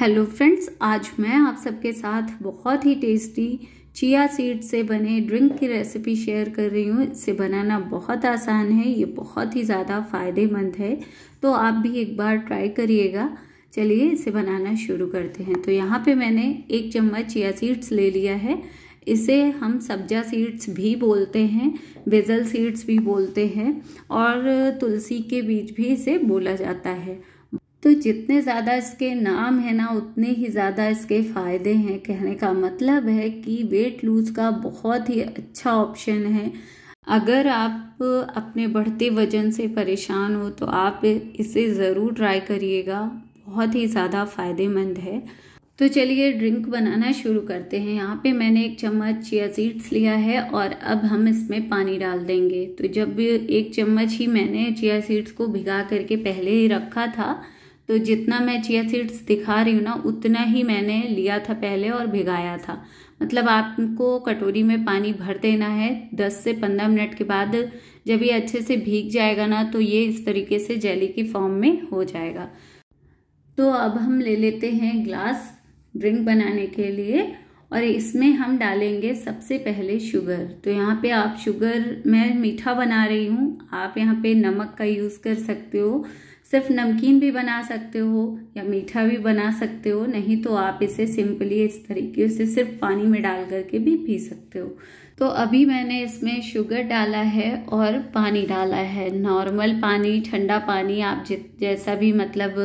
hello friends आज मैं आप सबके साथ बहुत ही टेस्टी चिया सीड से बने ड्रिंक की रेसिपी शेयर कर रही हूँ इसे बनाना बहुत आसान है ये बहुत ही ज़्यादा फ़ायदेमंद है तो आप भी एक बार ट्राई करिएगा चलिए इसे बनाना शुरू करते हैं तो यहाँ पे मैंने एक चम्मच चिया सीड्स ले लिया है इसे हम सब्जा सीड्स भी बोलते हैं बेजल सीड्स भी बोलते हैं और तुलसी के बीज भी इसे बोला जाता है तो जितने ज़्यादा इसके नाम है ना उतने ही ज़्यादा इसके फ़ायदे हैं कहने का मतलब है कि वेट लूज़ का बहुत ही अच्छा ऑप्शन है अगर आप अपने बढ़ते वजन से परेशान हो तो आप इसे ज़रूर ट्राई करिएगा बहुत ही ज़्यादा फ़ायदेमंद है तो चलिए ड्रिंक बनाना शुरू करते हैं यहाँ पे मैंने एक चम्मच चिया सीड्स लिया है और अब हम इसमें पानी डाल देंगे तो जब एक चम्मच ही मैंने चिया सीड्स को भिगा करके पहले ही रखा था तो जितना मैं चिया सीड्स दिखा रही हूँ ना उतना ही मैंने लिया था पहले और भिगाया था मतलब आपको कटोरी में पानी भर देना है 10 से 15 मिनट के बाद जब ये अच्छे से भीग जाएगा ना तो ये इस तरीके से जेली की फॉर्म में हो जाएगा तो अब हम ले लेते हैं ग्लास ड्रिंक बनाने के लिए और इसमें हम डालेंगे सबसे पहले शुगर तो यहाँ पे आप शुगर मैं मीठा बना रही हूँ आप यहाँ पे नमक का यूज़ कर सकते हो सिर्फ नमकीन भी बना सकते हो या मीठा भी बना सकते हो नहीं तो आप इसे सिंपली इस तरीके से सिर्फ पानी में डाल करके भी पी सकते हो तो अभी मैंने इसमें शुगर डाला है और पानी डाला है नॉर्मल पानी ठंडा पानी आप जैसा भी मतलब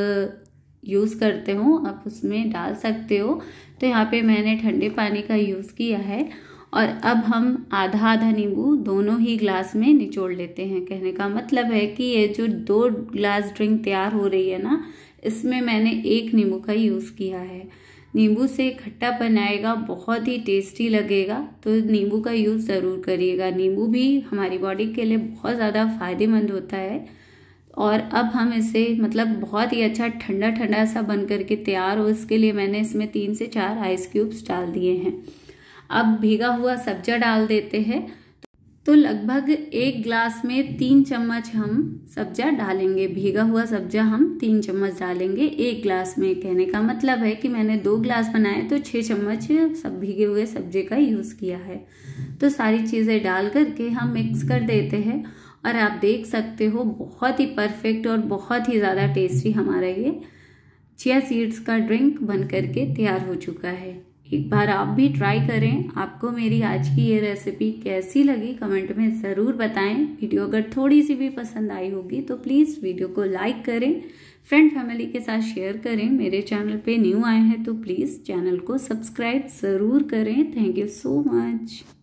यूज़ करते हो आप उसमें डाल सकते हो तो यहाँ पे मैंने ठंडे पानी का यूज़ किया है और अब हम आधा आधा नींबू दोनों ही ग्लास में निचोड़ लेते हैं कहने का मतलब है कि ये जो दो ग्लास ड्रिंक तैयार हो रही है ना इसमें मैंने एक नींबू का यूज़ किया है नींबू से खट्टा बनाएगा बहुत ही टेस्टी लगेगा तो नींबू का यूज़ ज़रूर करिएगा नींबू भी हमारी बॉडी के लिए बहुत ज़्यादा फायदेमंद होता है और अब हम इसे मतलब बहुत ही अच्छा ठंडा ठंडा सा बन करके तैयार हो इसके लिए मैंने इसमें तीन से चार आइस क्यूब्स डाल दिए हैं अब भीगा हुआ सब्जा डाल देते हैं तो लगभग एक ग्लास में तीन चम्मच हम सब्जा डालेंगे भीगा हुआ सब्जा हम तीन चम्मच डालेंगे एक ग्लास में कहने का मतलब है कि मैंने दो ग्लास बनाए तो छः चम्मच सब भीगे हुए सब्जे का यूज़ किया है तो सारी चीज़ें डाल करके हम मिक्स कर देते हैं और आप देख सकते हो बहुत ही परफेक्ट और बहुत ही ज़्यादा टेस्टी हमारा ये चिया सीड्स का ड्रिंक बन करके तैयार हो चुका है एक बार आप भी ट्राई करें आपको मेरी आज की ये रेसिपी कैसी लगी कमेंट में ज़रूर बताएं वीडियो अगर थोड़ी सी भी पसंद आई होगी तो प्लीज़ वीडियो को लाइक करें फ्रेंड फैमिली के साथ शेयर करें मेरे चैनल पे न्यू आए हैं तो प्लीज़ चैनल को सब्सक्राइब ज़रूर करें थैंक यू सो मच